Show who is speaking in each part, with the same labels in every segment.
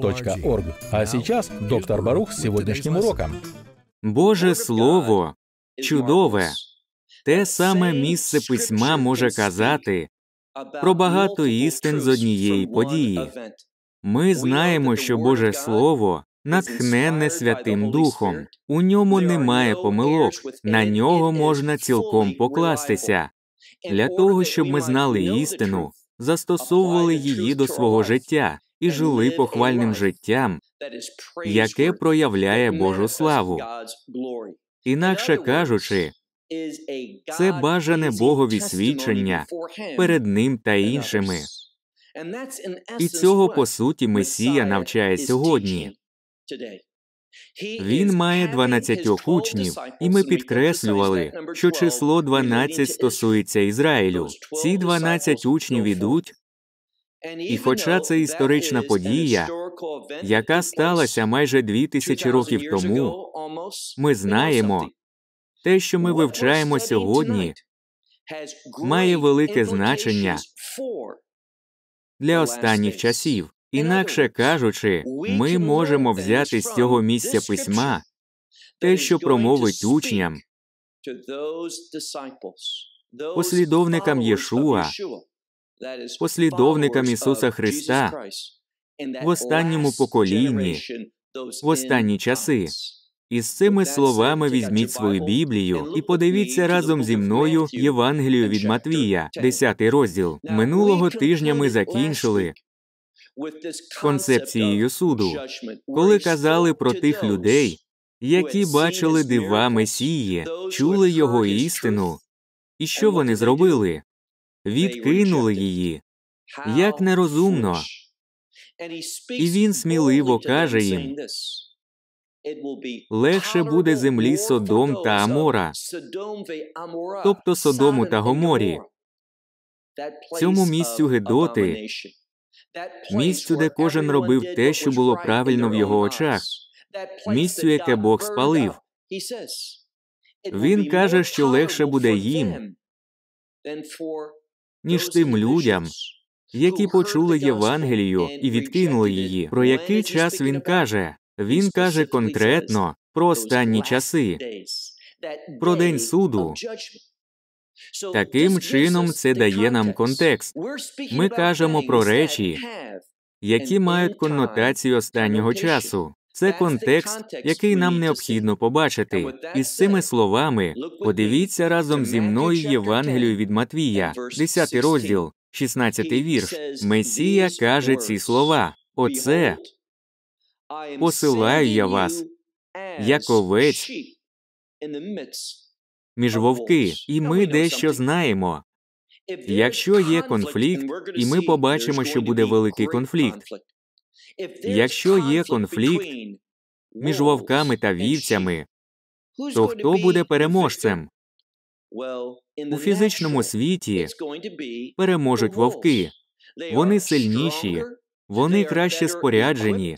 Speaker 1: doktarbruch.org. А сейчас доктор Барух с сегодняшним уроком. Боже
Speaker 2: Слово чудове. Те саме місце письма може казати про багато істин з однієї події. Ми знаємо, що Боже Слово натхненне Святим Духом, у ньому немає помилок, на нього можна цілком покластися. Для того, щоб ми знали істину, застосовували її до свого життя, і жили похвальним життям,
Speaker 3: яке проявляє
Speaker 2: Божу славу. Інакше кажучи,
Speaker 3: це бажане Богові свідчення перед
Speaker 2: ним та іншими.
Speaker 3: І цього по суті Месія навчає сьогодні.
Speaker 2: Він має 12 учнів, і ми підкреслювали, що число 12 стосується Ізраїлю. Ці 12 учнів ідуть, і хоча це історична подія, яка сталася майже дві тисячі років тому, ми знаємо, те, що ми вивчаємо сьогодні,
Speaker 3: має велике значення
Speaker 2: для останніх часів. Інакше кажучи, ми можемо взяти з цього місця письма те, що промовить учням,
Speaker 3: послідовникам Єшуа послідовникам Ісуса Христа в останньому поколінні,
Speaker 2: в останні часи. І з цими словами візьміть свою Біблію і подивіться разом зі мною Євангелію від Матвія, 10 розділ. Минулого тижня ми закінчили концепцією суду, коли казали про тих людей, які бачили дива Месії, чули його істину, і що вони зробили? відкинули її. Як нерозумно.
Speaker 3: І він сміливо каже їм
Speaker 2: легше буде землі Содом та uh, Амора, тобто Содому та Гоморі, цьому місцю Гедоти, місцю, де кожен робив те, що було правильно в його очах, місцю, яке Бог спалив. Він каже, що легше буде їм ніж тим людям, які почули Євангелію і відкинули її. Про який час він каже? Він каже конкретно про останні часи, про день суду.
Speaker 3: Таким чином це дає нам контекст. Ми кажемо про речі, які мають коннотацію останнього часу.
Speaker 2: Це контекст, який нам необхідно побачити. І з цими словами подивіться разом зі мною Євангелію від Матвія, 10 розділ, 16 вірш. Месія каже ці слова. Оце
Speaker 3: посилаю я вас, як овець
Speaker 2: між вовки, і ми дещо знаємо. Якщо є конфлікт, і ми побачимо, що буде великий конфлікт, Якщо є конфлікт між вовками та вівцями, то хто буде переможцем? У фізичному світі переможуть вовки. Вони сильніші, вони краще споряджені,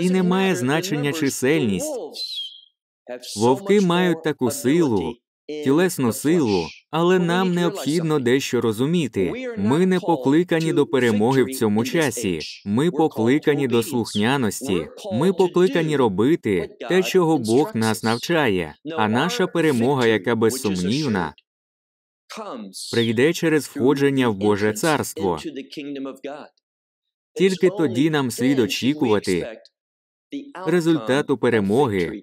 Speaker 2: і не має значення чисельність. Вовки мають таку силу, тілесну силу, але нам необхідно дещо розуміти. Ми не покликані до перемоги в цьому часі. Ми покликані до слухняності. Ми покликані робити те, чого Бог нас навчає. А наша перемога, яка безсумнівна, прийде через входження в Боже царство. Тільки тоді нам слід очікувати
Speaker 3: результату
Speaker 2: перемоги,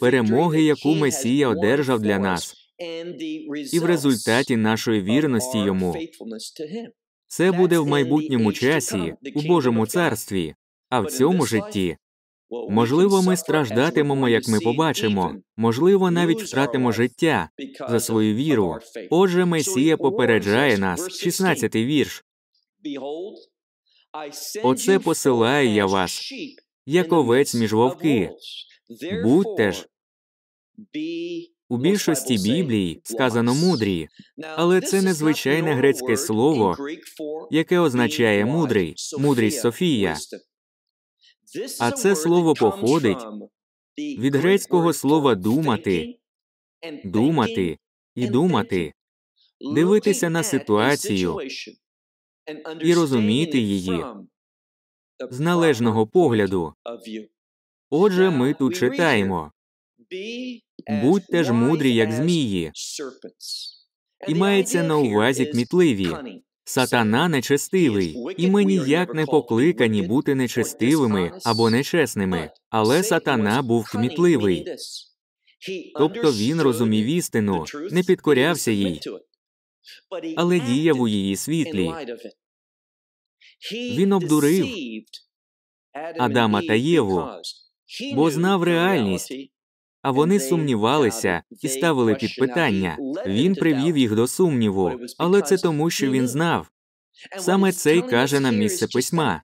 Speaker 2: перемоги, яку Месія одержав для нас
Speaker 3: і в результаті
Speaker 2: нашої вірності йому. Це буде в майбутньому часі, у Божому царстві, а в цьому житті. Можливо, ми страждатимемо, як ми побачимо, можливо, навіть втратимо життя за свою віру. Отже, Месія попереджає нас, 16-й вірш. Оце посилаю я вас, як овець між вовки. Будьте ж у більшості Біблій сказано мудрі, але це незвичайне грецьке слово, яке означає мудрий, мудрість Софія.
Speaker 3: А це слово походить
Speaker 2: від грецького слова думати,
Speaker 3: думати
Speaker 2: і думати,
Speaker 3: дивитися на ситуацію і розуміти її
Speaker 2: з належного погляду. Отже, ми тут читаємо. Будьте ж мудрі, як змії. І мається на увазі кмітливі. Сатана нечестивий, і ми ніяк не покликані бути нечестивими або нечесними. Але сатана був кмітливий.
Speaker 3: Тобто він розумів
Speaker 2: істину, не підкорявся їй, але діяв у її світлі.
Speaker 3: Він обдурив Адама та Єву, бо знав реальність
Speaker 2: а вони сумнівалися і ставили під питання. Він привів їх до сумніву, але це тому, що він знав. Саме це й каже нам місце письма,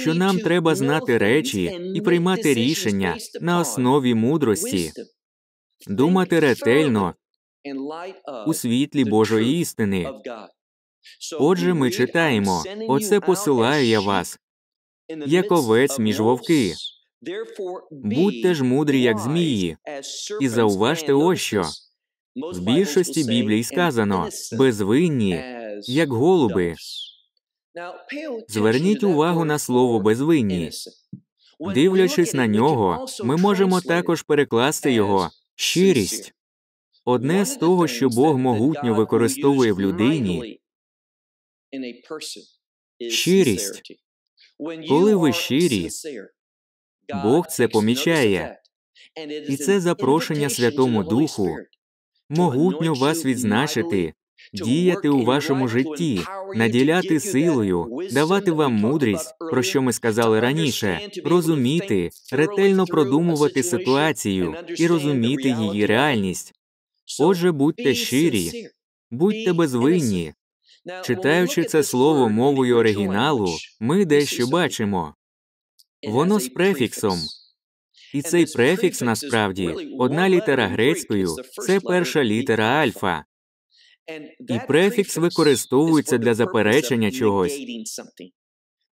Speaker 2: що нам треба знати речі і приймати рішення на основі мудрості, думати ретельно у світлі Божої істини.
Speaker 3: Отже, ми читаємо оце
Speaker 2: посилаю я вас, як овець між вовки. Будьте ж мудрі, як змії, і зауважте ось що. В більшості біблії сказано безвинні, як голуби. Зверніть увагу на слово безвинні. Дивлячись на нього, ми можемо також перекласти його щирість. Одне з того, що Бог могутньо використовує в людині
Speaker 3: щирість. Коли ви щирі, Бог
Speaker 2: це помічає,
Speaker 3: і це запрошення
Speaker 2: Святому Духу могутньо вас відзначити, діяти у вашому житті, наділяти силою, давати вам мудрість, про що ми сказали раніше, розуміти, ретельно продумувати ситуацію і розуміти її реальність. Отже, будьте щирі, будьте безвинні. Читаючи це слово мовою оригіналу, ми дещо бачимо. Воно з префіксом. І цей префікс насправді одна літера грецькою це перша літера альфа, і префікс використовується для заперечення чогось,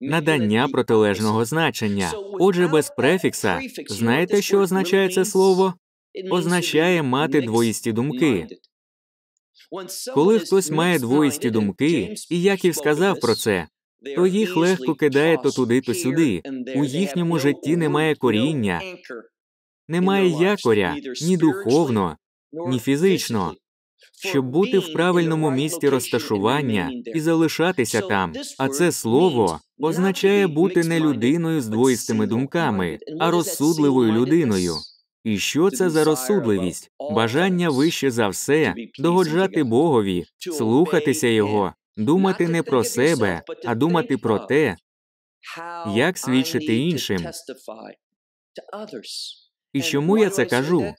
Speaker 2: надання протилежного значення. Отже, без префікса знаєте, що означає це слово? Означає мати двоїсті думки. Коли хтось має двоїсті думки, і Яків сказав про це, то їх легко кидає то туди, то сюди. У їхньому житті немає коріння, немає якоря ні духовно, ні фізично. Щоб бути в правильному місці розташування і залишатися там, а це слово означає бути не людиною з двоїстими думками, а розсудливою людиною. І що це за розсудливість? Бажання вище за все догоджати Богові, слухатися Його, думати не про себе, а думати про те,
Speaker 3: як свідчити іншим.
Speaker 2: І чому я це кажу?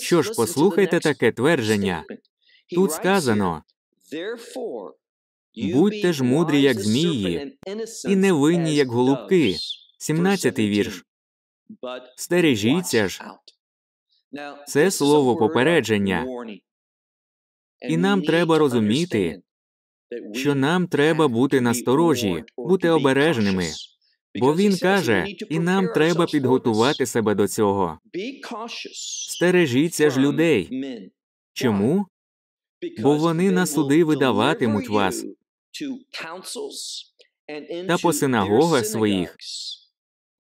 Speaker 3: Що ж, послухайте таке
Speaker 2: твердження. Тут сказано
Speaker 3: будьте ж мудрі, як змії, і невинні, як голубки.
Speaker 2: 17-й вірш. Стережіться ж.
Speaker 3: Це слово
Speaker 2: попередження.
Speaker 3: І нам треба
Speaker 2: розуміти, що нам треба бути насторожі, бути обережними. Бо він каже, і нам треба підготувати себе до цього. Стережіться ж людей. Чому? Бо вони на суди видаватимуть вас
Speaker 3: та по синагогах своїх.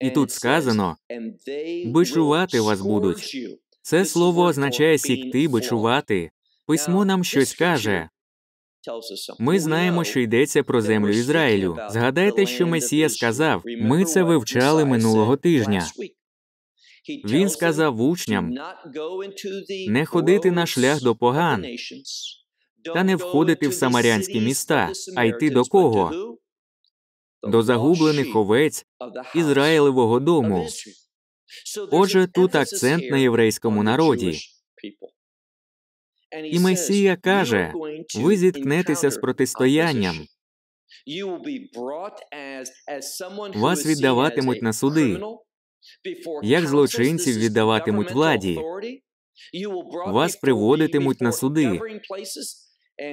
Speaker 3: І тут
Speaker 2: сказано бичувати вас будуть. Це слово означає сікти, бичувати. Письмо нам щось каже. Ми знаємо, що йдеться про землю Ізраїлю. Згадайте, що Месія сказав. Ми це вивчали минулого тижня. Він сказав учням не ходити на шлях до поган та не входити в самарянські міста, а йти до кого? До загублених овець Ізраїлевого дому. Отже, тут акцент на єврейському народі.
Speaker 3: І Месія каже: ви
Speaker 2: зіткнетеся з протистоянням.
Speaker 3: Вас віддаватимуть на суди, як злочинців віддаватимуть владі. Вас приводитимуть на суди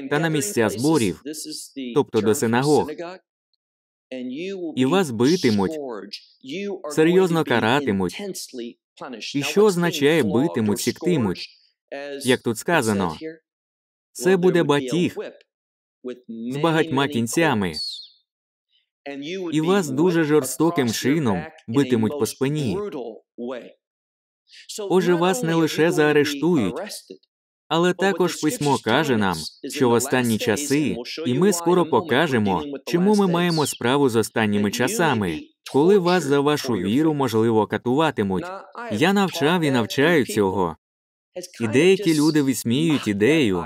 Speaker 3: та на місця зборів, тобто до синагог. І вас битимуть, серйозно каратимуть. І що
Speaker 2: означає битимуть, сіктимуть?
Speaker 3: Як тут сказано, це буде батіг з багатьма
Speaker 2: кінцями, і вас дуже жорстоким чином битимуть по спині.
Speaker 3: Отже, вас не лише заарештують,
Speaker 2: але також письмо каже нам, що в останні часи, і ми скоро покажемо, чому ми маємо справу з останніми часами, коли вас за вашу віру можливо катуватимуть. Я навчав і навчаю цього. І деякі люди висміють ідею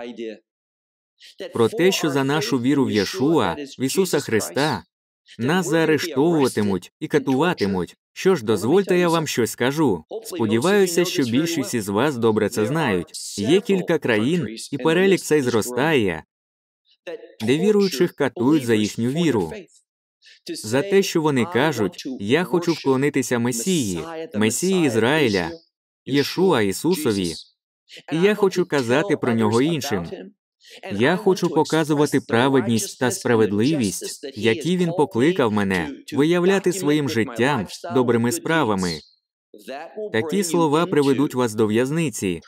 Speaker 2: про те, що за нашу віру в Єшуа, в Ісуса Христа, нас заарештовуватимуть і катуватимуть. Що ж, дозвольте, я вам щось скажу. Сподіваюся, що більшість із вас добре це знають. Є кілька країн, і перелік цей зростає, де віруючих катують за їхню віру. За те, що вони кажуть, я хочу вклонитися Месії, Месії Ізраїля, Єшуа Ісусові. І я хочу казати про нього іншим. Я хочу показувати праведність та справедливість, які він покликав мене виявляти своїм життям добрими справами. Такі слова приведуть вас до в'язниці,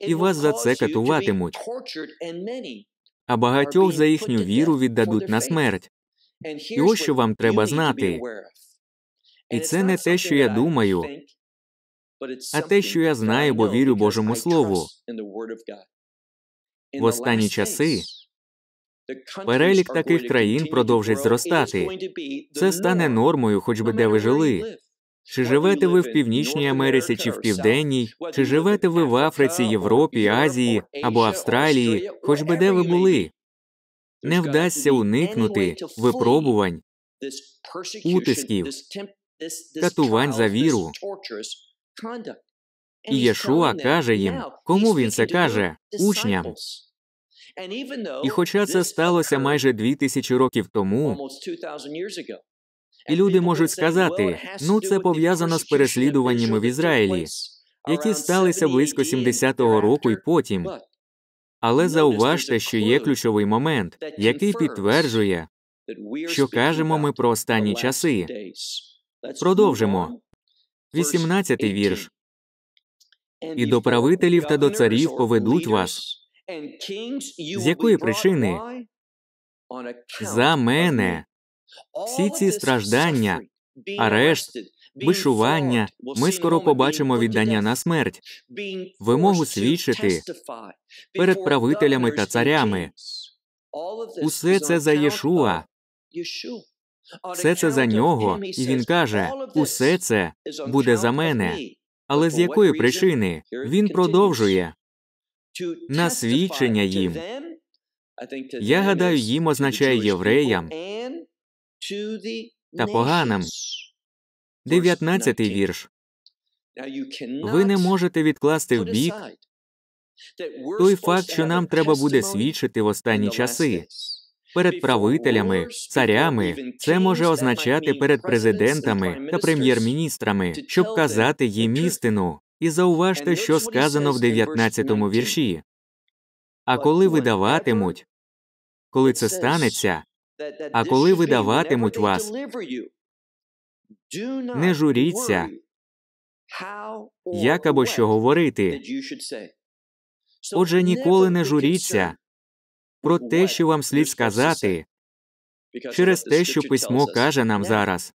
Speaker 3: і вас за це катуватимуть.
Speaker 2: А багатьох за їхню віру віддадуть на смерть.
Speaker 3: І ось що вам треба знати.
Speaker 2: І це не те, що я думаю, а те, що я знаю, бо вірю Божому Слову. В останні часи
Speaker 3: перелік таких країн
Speaker 2: продовжить зростати. Це стане нормою, хоч би де ви жили. Чи живете ви в Північній Америці чи в Південній, чи живете ви в Африці, Європі, Азії або Австралії, хоч би де ви були? Не вдасться уникнути випробувань,
Speaker 3: утисків, катувань за віру, і Єшуа каже їм, кому він це каже, учням. І хоча це
Speaker 2: сталося майже дві тисячі років тому, і люди можуть сказати, ну це пов'язано з переслідуваннями в Ізраїлі, які сталися близько 70-го року і потім. Але зауважте, що є ключовий момент, який підтверджує,
Speaker 3: що кажемо ми
Speaker 2: про останні часи. Продовжимо. 18 вірш. І до правителів та до царів поведуть вас.
Speaker 3: З якої причини? За
Speaker 2: мене всі ці страждання,
Speaker 3: арешт, вишування.
Speaker 2: ми скоро побачимо віддання на смерть, вимогу свідчити перед правителями та царями. Усе це за Єшуа.
Speaker 3: Все це за нього, і він
Speaker 2: каже: усе це буде за мене. Але з якої причини він продовжує
Speaker 3: на свідчення їм? Я гадаю, їм
Speaker 2: означає євреям
Speaker 3: та поганим.
Speaker 2: Дев'ятнадцятий вірш.
Speaker 3: Ви не можете
Speaker 2: відкласти в бік
Speaker 3: той факт, що нам треба буде
Speaker 2: свідчити в останні часи перед правителями, царями. Це може означати перед президентами та прем'єр-міністрами, щоб казати їм істину. І зауважте, що сказано в 19 вірші. А коли видаватимуть, коли це станеться,
Speaker 3: а коли видаватимуть вас, не
Speaker 2: журіться, як або що говорити. Отже, ніколи не журіться, про те, що вам слід сказати,
Speaker 3: через те, що письмо
Speaker 2: каже нам зараз.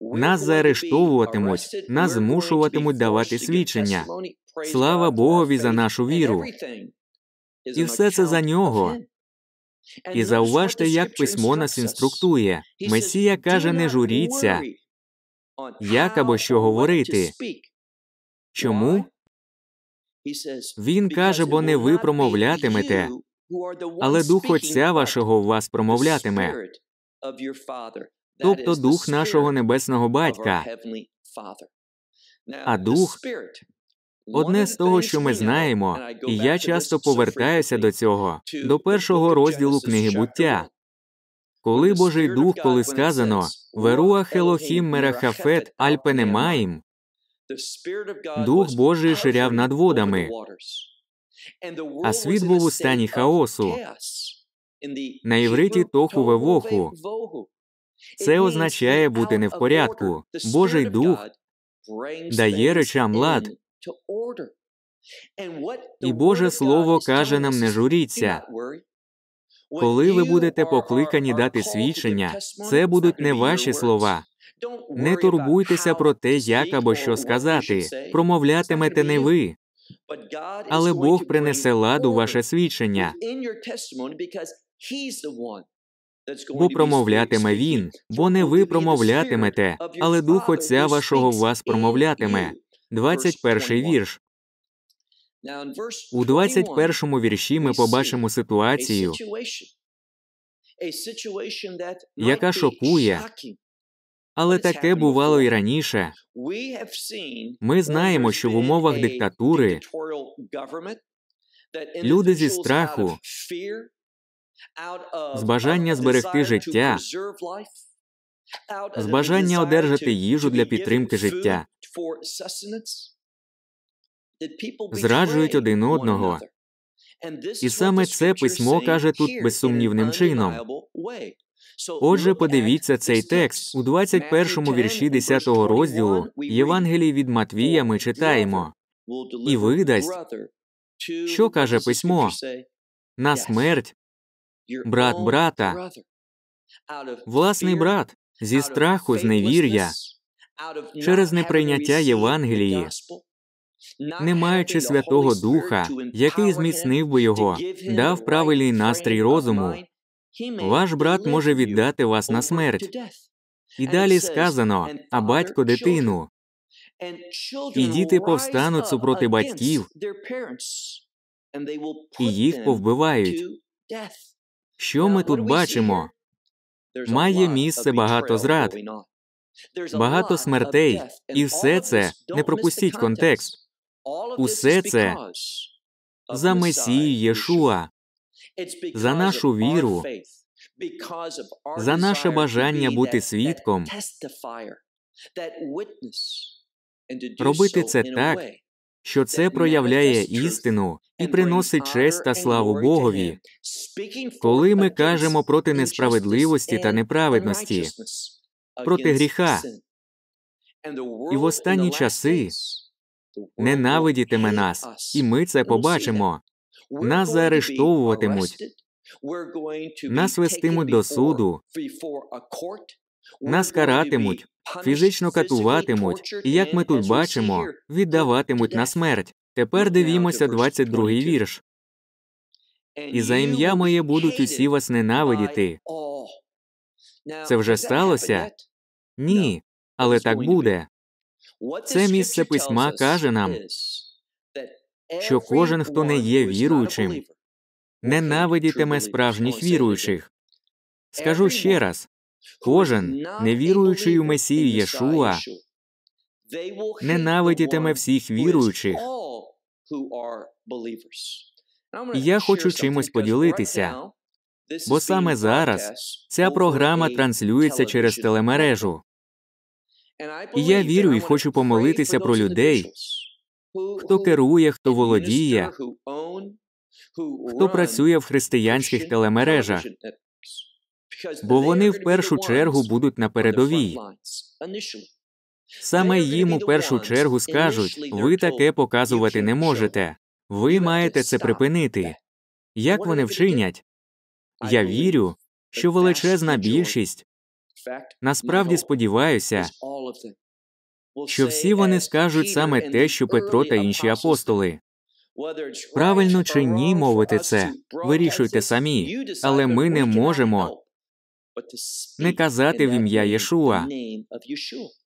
Speaker 2: Нас заарештовуватимуть, нас змушуватимуть давати свідчення.
Speaker 3: Слава Богові за нашу віру. І все це за нього. І зауважте, як письмо нас
Speaker 2: інструктує. Месія каже: не журіться, як або що говорити. Чому? Він каже, бо не ви промовлятимете,
Speaker 3: але Дух Отця вашого в вас промовлятиме, тобто Дух нашого Небесного Батька. А Дух одне з того, що
Speaker 2: ми знаємо, і я часто повертаюся до цього, до першого розділу книги буття. Коли Божий Дух, коли сказано Веруа Хелохім Мерахафет Альпенемаїм, Дух Божий ширяв над водами
Speaker 3: а світ був у стані хаосу. На євриті
Speaker 2: тоху вевоху. Це означає бути не в порядку. Божий дух дає речам лад. І Боже Слово каже нам не журіться. Коли ви будете покликані дати свідчення, це будуть не ваші слова. Не турбуйтеся про те, як або що сказати. Промовлятимете не ви. Але Бог принесе ладу ваше свідчення.
Speaker 3: Бо промовлятиме він, бо не ви промовлятимете,
Speaker 2: але дух Отця вашого в вас промовлятиме. 21 вірш.
Speaker 3: У 21 вірші ми побачимо ситуацію,
Speaker 2: яка шокує але таке бувало і раніше.
Speaker 3: Ми знаємо, що в умовах диктатури люди зі страху,
Speaker 2: з бажання зберегти життя,
Speaker 3: з бажання одержати їжу для підтримки життя, зраджують один одного. І саме це письмо каже тут безсумнівним чином. Отже,
Speaker 2: подивіться цей текст у 21-му вірші 10-го розділу Євангелії від Матвія. Ми читаємо
Speaker 3: і видасть, що каже письмо
Speaker 2: на смерть,
Speaker 3: брат брата,
Speaker 2: власний брат зі страху, зневір'я,
Speaker 3: через неприйняття
Speaker 2: Євангелії. Не маючи Святого Духа, який зміцнив би його, дав правильний настрій розуму, ваш брат може віддати вас на смерть. І далі сказано а батько дитину.
Speaker 3: І діти повстануть супроти батьків, і їх повбивають.
Speaker 2: Що ми тут бачимо? Має місце багато зрад,
Speaker 3: багато смертей, і все це не пропустіть контекст.
Speaker 2: Усе це за Месію Єшуа
Speaker 3: за нашу віру, за наше бажання бути свідком, робити це так,
Speaker 2: що це проявляє істину і приносить честь та славу Богові, коли ми кажемо проти несправедливості та неправедності,
Speaker 3: проти гріха. І в останні
Speaker 2: часи ненавидітиме нас, і ми це побачимо.
Speaker 3: Нас заарештовуватимуть, нас вестимуть до суду,
Speaker 2: нас каратимуть, фізично катуватимуть, і як ми тут бачимо, віддаватимуть на смерть. Тепер дивімося 22-й вірш. І за ім'я моє будуть усі вас ненавидіти.
Speaker 3: Це вже сталося?
Speaker 2: Ні, але так буде.
Speaker 3: Це місце письма
Speaker 2: каже нам що кожен, хто не є віруючим, ненавидітиме справжніх віруючих. Скажу ще раз кожен, невіруючий у Месію Єшуа,
Speaker 3: ненавидітиме всіх віруючих. І я хочу чимось поділитися, бо саме зараз
Speaker 2: ця програма транслюється через телемережу. І я вірю і хочу помолитися про людей, хто керує, хто володіє,
Speaker 3: хто працює в християнських телемережах, бо вони в першу чергу будуть на передовій.
Speaker 2: Саме їм у першу чергу скажуть ви таке показувати не можете, ви маєте це припинити. Як вони вчинять? Я вірю, що величезна більшість насправді сподіваюся, що всі вони скажуть саме те, що Петро та інші апостоли. Правильно чи ні мовити це, вирішуйте самі, але ми не можемо не казати в ім'я Єшуа.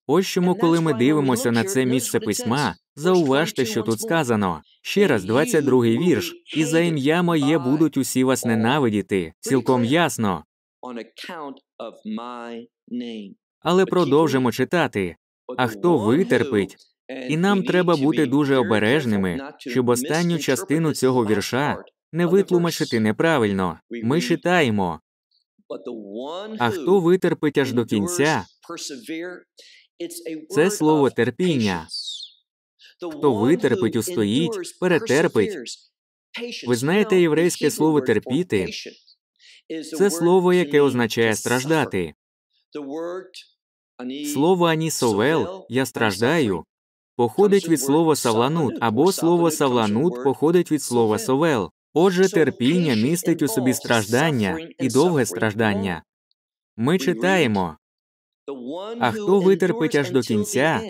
Speaker 2: Ось чому, коли ми дивимося на це місце письма, зауважте, що тут сказано. Ще раз, 22-й вірш, і за ім'я моє будуть усі вас ненавидіти, цілком ясно. Але продовжимо читати а хто витерпить. І нам треба бути дуже обережними, щоб останню частину цього вірша не витлумачити неправильно. Ми читаємо а хто витерпить аж до кінця, це слово терпіння. Хто витерпить, устоїть, перетерпить.
Speaker 3: Ви знаєте єврейське слово терпіти? Це слово, яке
Speaker 2: означає страждати. Слово анісовел, я страждаю, походить від слова савланут, або слово савланут походить від слова совел. Отже, терпіння містить у собі страждання і довге страждання. Ми читаємо а хто витерпить аж до кінця,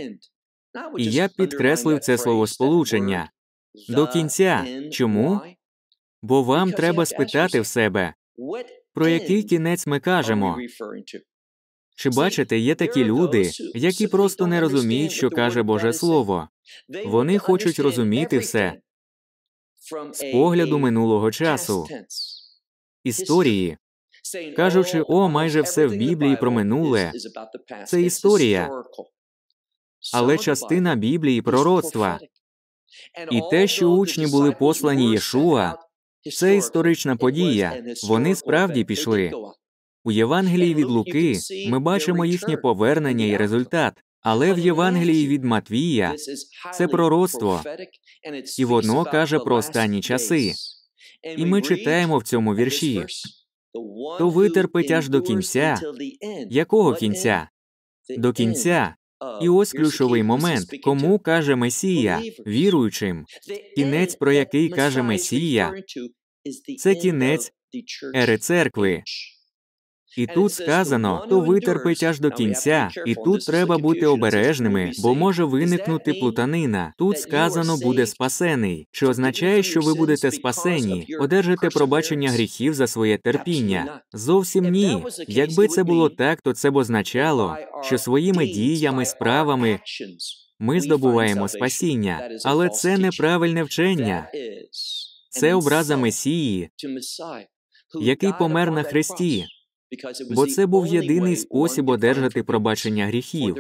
Speaker 3: і я підкреслив це слово
Speaker 2: сполучення. до кінця. Чому? Бо вам треба спитати в себе, про який кінець ми кажемо, чи бачите, є такі люди, які просто не розуміють, що каже Боже Слово.
Speaker 3: Вони хочуть розуміти все з погляду минулого часу,
Speaker 2: історії, кажучи, oh, о, майже все в Біблії про минуле,
Speaker 3: це історія,
Speaker 2: але частина Біблії пророцтва. І те, що учні були послані Єшуа, це історична подія. Вони справді пішли. У Євангелії від Луки ми бачимо їхнє повернення і результат. Але в Євангелії від Матвія це пророцтво і воно каже про останні часи. І ми читаємо в цьому вірші то витерпить аж до кінця. Якого кінця? До кінця. І ось ключовий момент, кому каже Месія, віруючим. Кінець, про який каже Месія,
Speaker 3: це кінець ери
Speaker 2: церкви. І тут сказано, хто витерпить аж до кінця, і тут треба бути обережними, бо може виникнути плутанина. Тут сказано буде спасений, що означає, що ви будете спасені, одержите пробачення гріхів за своє терпіння. Зовсім ні. Якби це було так, то це б означало, що своїми діями, справами ми здобуваємо спасіння, але це неправильне вчення.
Speaker 3: Це образа
Speaker 2: Месії, який помер на хресті бо це був єдиний спосіб одержати пробачення гріхів.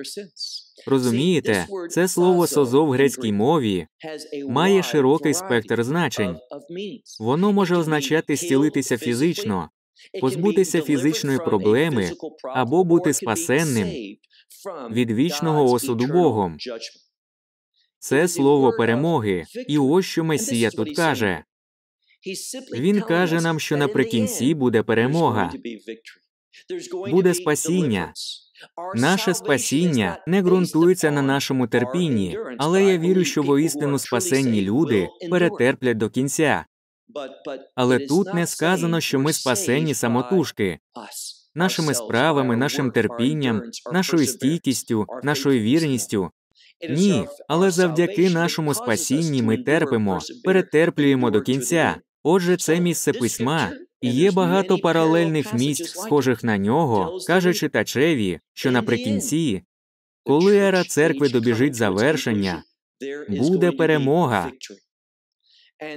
Speaker 3: Розумієте, це слово созо в
Speaker 2: грецькій мові має широкий спектр значень. Воно може означати зцілитися фізично, позбутися фізичної проблеми або бути спасенним від вічного осуду Богом. Це слово перемоги, і ось що Месія тут каже.
Speaker 3: Він каже нам, що наприкінці буде перемога,
Speaker 2: буде спасіння. Наше спасіння не ґрунтується на нашому терпінні, але я вірю, що воістину спасенні люди перетерплять до кінця.
Speaker 3: Але тут не сказано,
Speaker 2: що ми спасенні самотужки нашими справами, нашим терпінням, нашою стійкістю, нашою вірністю. Ні, але завдяки нашому спасінні ми терпимо, перетерплюємо до кінця. Отже, це місце письма, і є багато паралельних місць, схожих на нього, каже читачеві, що наприкінці, коли ера церкви добіжить завершення, буде перемога.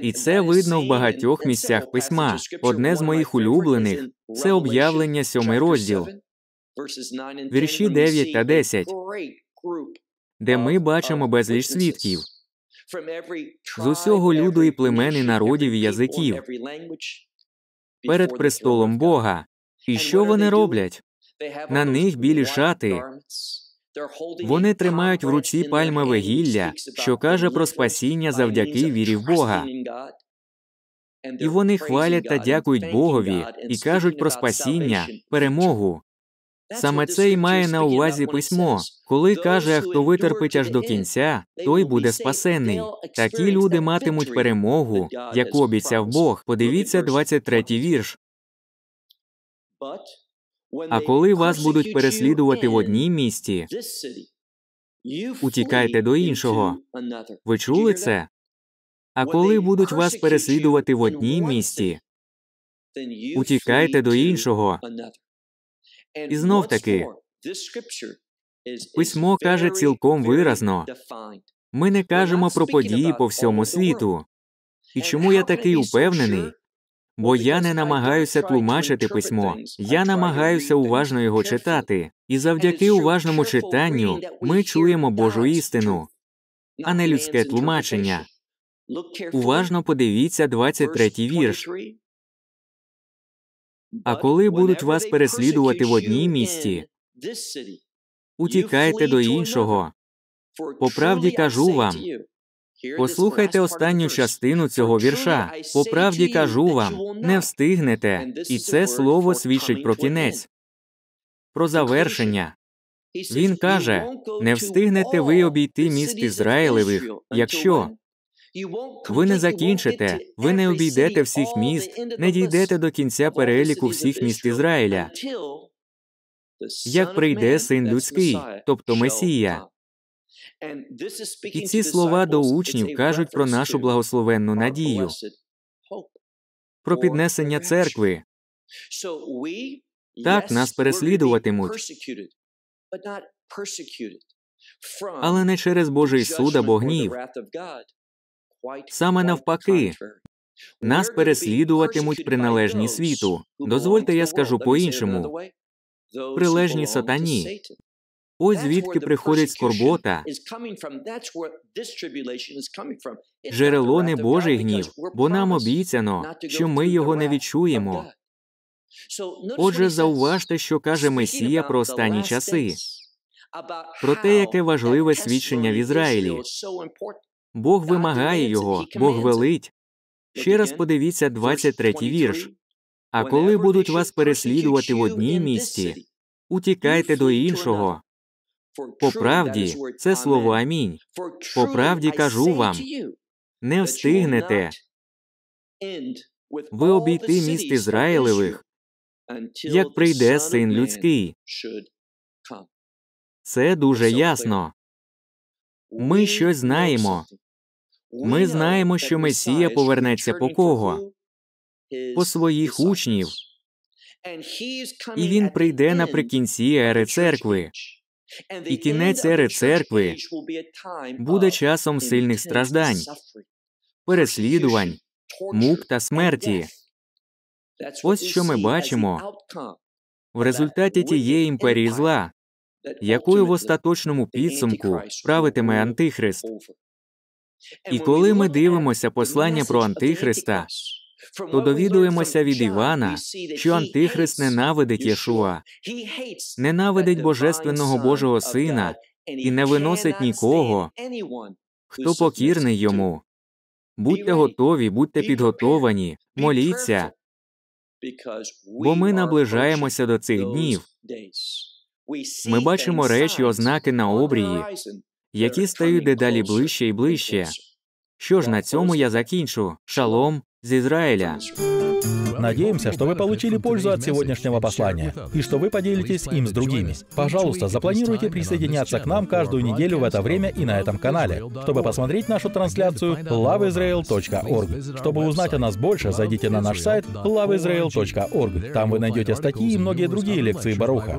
Speaker 2: І це видно в багатьох місцях письма. Одне з моїх улюблених це об'явлення сьомий розділ,
Speaker 3: вірші 9 та 10,
Speaker 2: де ми бачимо безліч свідків з усього люду і племени народів і язиків
Speaker 3: перед престолом
Speaker 2: Бога. І що вони роблять?
Speaker 3: На них білі шати. Вони
Speaker 2: тримають в руці пальмове гілля, що каже про спасіння завдяки вірі в Бога. І вони хвалять та дякують Богові і кажуть про спасіння, перемогу. Саме це й має на увазі письмо, коли каже, хто витерпить аж до кінця, той буде спасений. Такі люди матимуть перемогу, як обіцяв Бог. Подивіться 23-й вірш.
Speaker 3: А коли вас будуть переслідувати в
Speaker 2: одній місті,
Speaker 3: утікайте до
Speaker 2: іншого. Ви чули це? А коли будуть вас переслідувати в одній місті,
Speaker 3: утікайте до
Speaker 2: іншого.
Speaker 3: І знов таки, письмо каже
Speaker 2: цілком виразно ми не кажемо про події по всьому світу. І чому я такий упевнений? Бо я не намагаюся тлумачити письмо, я намагаюся уважно його читати, і завдяки уважному читанню ми чуємо Божу істину, а не людське тлумачення. Уважно подивіться 23 й вірш. А коли будуть вас переслідувати в одній місті, утікайте до іншого. По правді кажу вам.
Speaker 3: Послухайте
Speaker 2: останню частину цього вірша. По правді кажу вам, не встигнете, і це слово свідчить про кінець, про завершення. Він каже: не встигнете ви обійти міст Ізраїлевих, якщо ви не закінчите, ви не обійдете всіх міст, не дійдете до кінця переліку всіх міст Ізраїля.
Speaker 3: Як прийде син людський,
Speaker 2: тобто Месія.
Speaker 3: І ці слова до учнів кажуть про нашу
Speaker 2: благословенну надію, про піднесення церкви. Так нас переслідуватимуть,
Speaker 3: але не через Божий суд або гнів.
Speaker 2: Саме навпаки, нас переслідуватимуть приналежні світу. Дозвольте, я скажу по-іншому
Speaker 3: прилежні сатані. Ось звідки приходить скорбота, джерело не Божий гнів, бо нам
Speaker 2: обіцяно, що ми його не відчуємо. Отже, зауважте, що каже Месія про останні часи, про те, яке важливе свідчення в Ізраїлі. Бог вимагає його, Бог велить. Ще раз подивіться 23 й вірш. А коли будуть вас переслідувати в одній місті, утікайте до іншого.
Speaker 3: По правді, це слово амінь. По правді кажу вам
Speaker 2: не встигнете ви обійти міст Ізраїлевих, як прийде син людський. Це дуже ясно. Ми щось знаємо.
Speaker 3: Ми знаємо, що Месія
Speaker 2: повернеться по кого? По своїх учнів.
Speaker 3: І він прийде наприкінці
Speaker 2: ери церкви. І кінець ери церкви
Speaker 3: буде часом сильних страждань,
Speaker 2: переслідувань, мук та смерті.
Speaker 3: Ось що ми бачимо
Speaker 2: в результаті тієї імперії зла, якою в остаточному підсумку правитиме Антихрист. І коли ми дивимося послання про Антихриста, то довідуємося від Івана, що Антихрист ненавидить Єшуа, ненавидить Божественного Божого Сина і не виносить нікого,
Speaker 3: хто покірний
Speaker 2: йому. Будьте готові, будьте підготовані, моліться, бо ми наближаємося до цих днів.
Speaker 3: Ми бачимо речі, ознаки на обрії,
Speaker 2: які стають дедалі ближче і ближче. Що ж, на цьому я закончу. Шалом
Speaker 1: из Израиля. Надеемся, что вы получили пользу от сегодняшнего послания и что вы поделитесь им с другими. Пожалуйста, запланируйте присоединяться к нам каждую неделю в это время и на этом канале. Чтобы посмотреть нашу трансляцию, loveisrael.org. Чтобы узнать о нас больше, зайдите на наш сайт loveisrael.org. Там вы найдете статьи и многие другие лекции Баруха.